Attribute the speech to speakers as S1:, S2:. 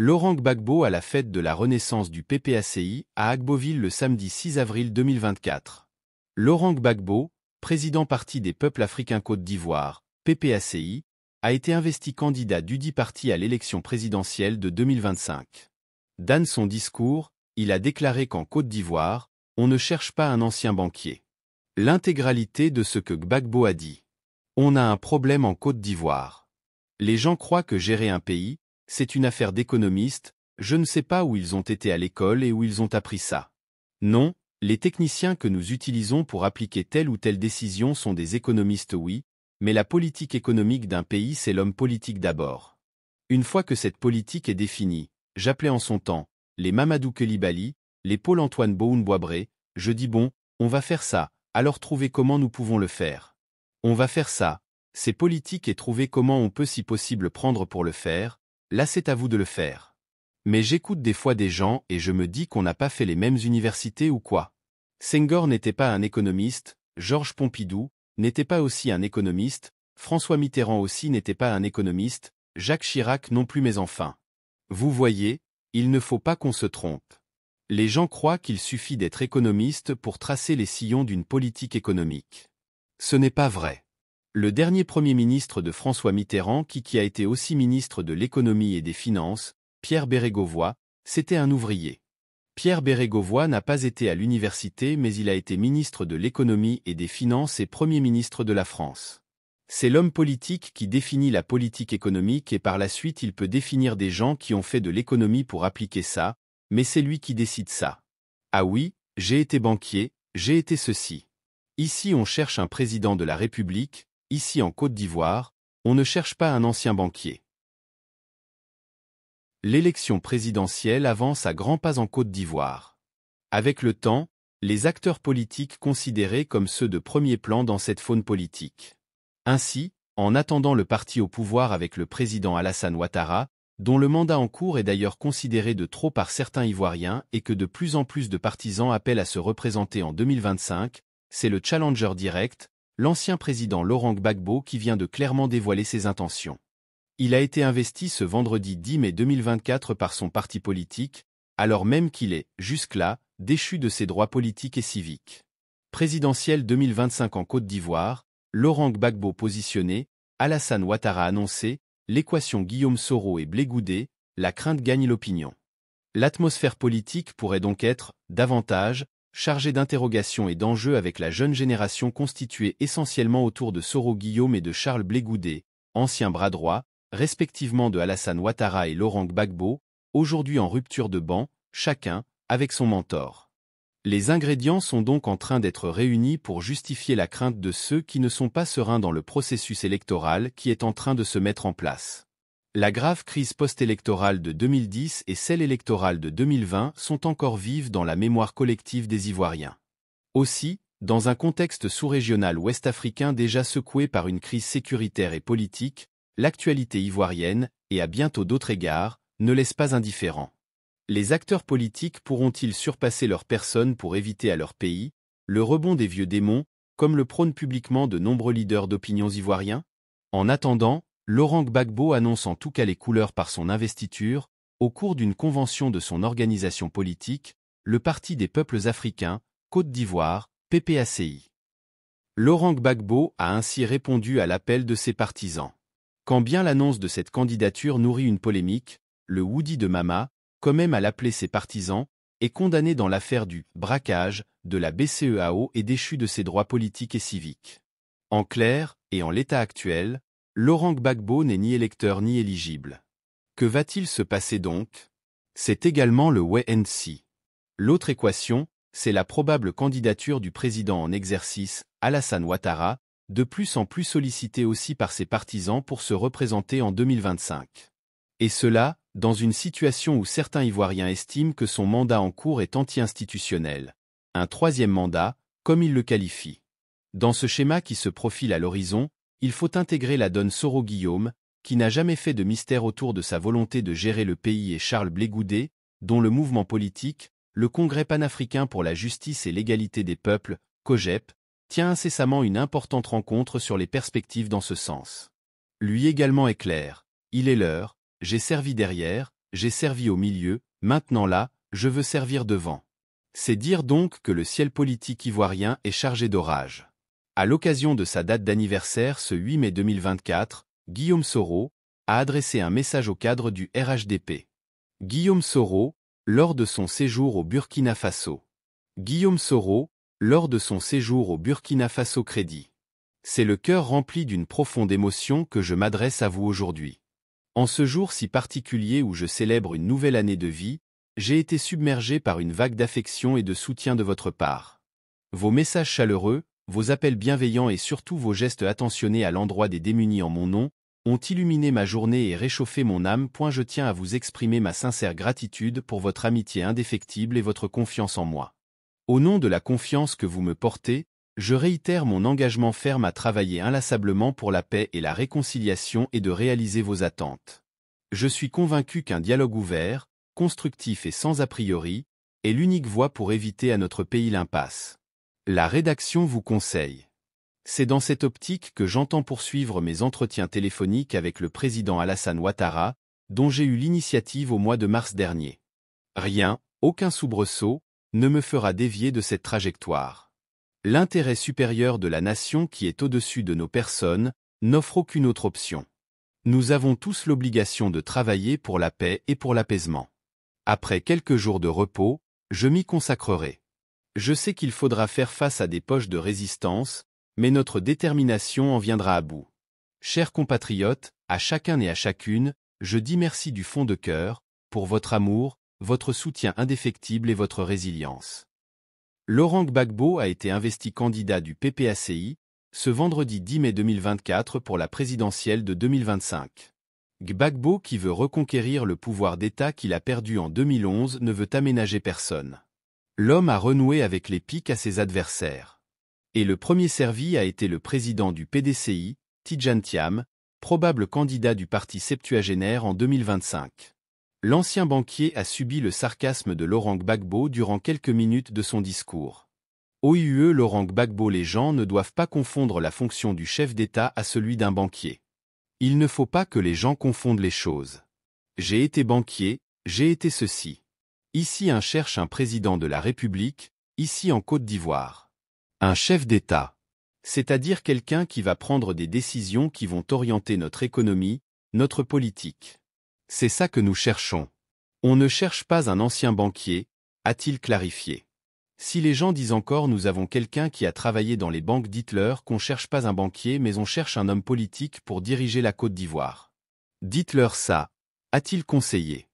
S1: Laurent Gbagbo à la fête de la renaissance du PPACI à Agboville le samedi 6 avril 2024. Laurent Gbagbo, président parti des peuples africains Côte d'Ivoire, PPACI, a été investi candidat du dit parti à l'élection présidentielle de 2025. Dans son discours, il a déclaré qu'en Côte d'Ivoire, on ne cherche pas un ancien banquier. L'intégralité de ce que Gbagbo a dit. On a un problème en Côte d'Ivoire. Les gens croient que gérer un pays, c'est une affaire d'économistes, je ne sais pas où ils ont été à l'école et où ils ont appris ça. Non, les techniciens que nous utilisons pour appliquer telle ou telle décision sont des économistes oui, mais la politique économique d'un pays c'est l'homme politique d'abord. Une fois que cette politique est définie, j'appelais en son temps, les Mamadou Kelibali, les Paul-Antoine boun boibré je dis bon, on va faire ça, alors trouver comment nous pouvons le faire. On va faire ça, c'est politique et trouver comment on peut si possible prendre pour le faire, là c'est à vous de le faire. Mais j'écoute des fois des gens et je me dis qu'on n'a pas fait les mêmes universités ou quoi. Senghor n'était pas un économiste, Georges Pompidou n'était pas aussi un économiste, François Mitterrand aussi n'était pas un économiste, Jacques Chirac non plus mais enfin. Vous voyez, il ne faut pas qu'on se trompe. Les gens croient qu'il suffit d'être économiste pour tracer les sillons d'une politique économique. Ce n'est pas vrai le dernier Premier ministre de François Mitterrand qui, qui a été aussi ministre de l'économie et des finances, Pierre Bérégovoy, c'était un ouvrier. Pierre Bérégovoy n'a pas été à l'université mais il a été ministre de l'économie et des finances et Premier ministre de la France. C'est l'homme politique qui définit la politique économique et par la suite il peut définir des gens qui ont fait de l'économie pour appliquer ça, mais c'est lui qui décide ça. Ah oui, j'ai été banquier, j'ai été ceci. Ici on cherche un président de la République, ici en Côte d'Ivoire, on ne cherche pas un ancien banquier. L'élection présidentielle avance à grands pas en Côte d'Ivoire. Avec le temps, les acteurs politiques considérés comme ceux de premier plan dans cette faune politique. Ainsi, en attendant le parti au pouvoir avec le président Alassane Ouattara, dont le mandat en cours est d'ailleurs considéré de trop par certains Ivoiriens et que de plus en plus de partisans appellent à se représenter en 2025, c'est le challenger direct, l'ancien président Laurent Gbagbo qui vient de clairement dévoiler ses intentions. Il a été investi ce vendredi 10 mai 2024 par son parti politique, alors même qu'il est, jusque-là, déchu de ses droits politiques et civiques. Présidentiel 2025 en Côte d'Ivoire, Laurent Gbagbo positionné, Alassane Ouattara annoncé, l'équation Guillaume Soro et Blégoudé, la crainte gagne l'opinion. L'atmosphère politique pourrait donc être, davantage, chargé d'interrogations et d'enjeux avec la jeune génération constituée essentiellement autour de Soro Guillaume et de Charles Blégoudet, anciens bras droits, respectivement de Alassane Ouattara et Laurent Gbagbo, aujourd'hui en rupture de banc, chacun, avec son mentor. Les ingrédients sont donc en train d'être réunis pour justifier la crainte de ceux qui ne sont pas sereins dans le processus électoral qui est en train de se mettre en place. La grave crise post-électorale de 2010 et celle électorale de 2020 sont encore vives dans la mémoire collective des Ivoiriens. Aussi, dans un contexte sous-régional ouest-africain déjà secoué par une crise sécuritaire et politique, l'actualité ivoirienne, et à bientôt d'autres égards, ne laisse pas indifférent. Les acteurs politiques pourront-ils surpasser leurs personnes pour éviter à leur pays le rebond des vieux démons, comme le prônent publiquement de nombreux leaders d'opinions ivoiriens En attendant, Laurent Gbagbo annonce en tout cas les couleurs par son investiture, au cours d'une convention de son organisation politique, le Parti des peuples africains, Côte d'Ivoire, PPACI. Laurent Gbagbo a ainsi répondu à l'appel de ses partisans. Quand bien l'annonce de cette candidature nourrit une polémique, le Woody de Mama, comme même à l'appeler ses partisans, est condamné dans l'affaire du « braquage » de la BCEAO et déchu de ses droits politiques et civiques. En clair, et en l'état actuel, Laurent Gbagbo n'est ni électeur ni éligible. Que va-t-il se passer donc C'est également le way and L'autre équation, c'est la probable candidature du président en exercice, Alassane Ouattara, de plus en plus sollicité aussi par ses partisans pour se représenter en 2025. Et cela, dans une situation où certains Ivoiriens estiment que son mandat en cours est anti-institutionnel. Un troisième mandat, comme il le qualifie. Dans ce schéma qui se profile à l'horizon, il faut intégrer la donne Soro-Guillaume, qui n'a jamais fait de mystère autour de sa volonté de gérer le pays et Charles Blégoudet, dont le mouvement politique, le Congrès panafricain pour la justice et l'égalité des peuples, COGEP, tient incessamment une importante rencontre sur les perspectives dans ce sens. Lui également est clair. Il est l'heure, j'ai servi derrière, j'ai servi au milieu, maintenant là, je veux servir devant. C'est dire donc que le ciel politique ivoirien est chargé d'orage. À l'occasion de sa date d'anniversaire ce 8 mai 2024, Guillaume Soro a adressé un message au cadre du RHDP. Guillaume Soro, lors de son séjour au Burkina Faso. Guillaume Soro, lors de son séjour au Burkina Faso Crédit. C'est le cœur rempli d'une profonde émotion que je m'adresse à vous aujourd'hui. En ce jour si particulier où je célèbre une nouvelle année de vie, j'ai été submergé par une vague d'affection et de soutien de votre part. Vos messages chaleureux, vos appels bienveillants et surtout vos gestes attentionnés à l'endroit des démunis en mon nom, ont illuminé ma journée et réchauffé mon âme. Je tiens à vous exprimer ma sincère gratitude pour votre amitié indéfectible et votre confiance en moi. Au nom de la confiance que vous me portez, je réitère mon engagement ferme à travailler inlassablement pour la paix et la réconciliation et de réaliser vos attentes. Je suis convaincu qu'un dialogue ouvert, constructif et sans a priori, est l'unique voie pour éviter à notre pays l'impasse. La rédaction vous conseille. C'est dans cette optique que j'entends poursuivre mes entretiens téléphoniques avec le président Alassane Ouattara, dont j'ai eu l'initiative au mois de mars dernier. Rien, aucun soubresaut, ne me fera dévier de cette trajectoire. L'intérêt supérieur de la nation qui est au-dessus de nos personnes n'offre aucune autre option. Nous avons tous l'obligation de travailler pour la paix et pour l'apaisement. Après quelques jours de repos, je m'y consacrerai. Je sais qu'il faudra faire face à des poches de résistance, mais notre détermination en viendra à bout. Chers compatriotes, à chacun et à chacune, je dis merci du fond de cœur, pour votre amour, votre soutien indéfectible et votre résilience. Laurent Gbagbo a été investi candidat du PPACI, ce vendredi 10 mai 2024 pour la présidentielle de 2025. Gbagbo qui veut reconquérir le pouvoir d'État qu'il a perdu en 2011 ne veut aménager personne l'homme a renoué avec les piques à ses adversaires. Et le premier servi a été le président du PDCI, Tijan Thiam, probable candidat du parti septuagénaire en 2025. L'ancien banquier a subi le sarcasme de Laurent Gbagbo durant quelques minutes de son discours. OIUE Laurent Gbagbo Les gens ne doivent pas confondre la fonction du chef d'État à celui d'un banquier. Il ne faut pas que les gens confondent les choses. J'ai été banquier, j'ai été ceci. Ici un cherche un président de la République, ici en Côte d'Ivoire. Un chef d'État. C'est-à-dire quelqu'un qui va prendre des décisions qui vont orienter notre économie, notre politique. C'est ça que nous cherchons. On ne cherche pas un ancien banquier, a-t-il clarifié. Si les gens disent encore nous avons quelqu'un qui a travaillé dans les banques, dites-leur qu'on cherche pas un banquier mais on cherche un homme politique pour diriger la Côte d'Ivoire. Dites-leur ça, a-t-il conseillé.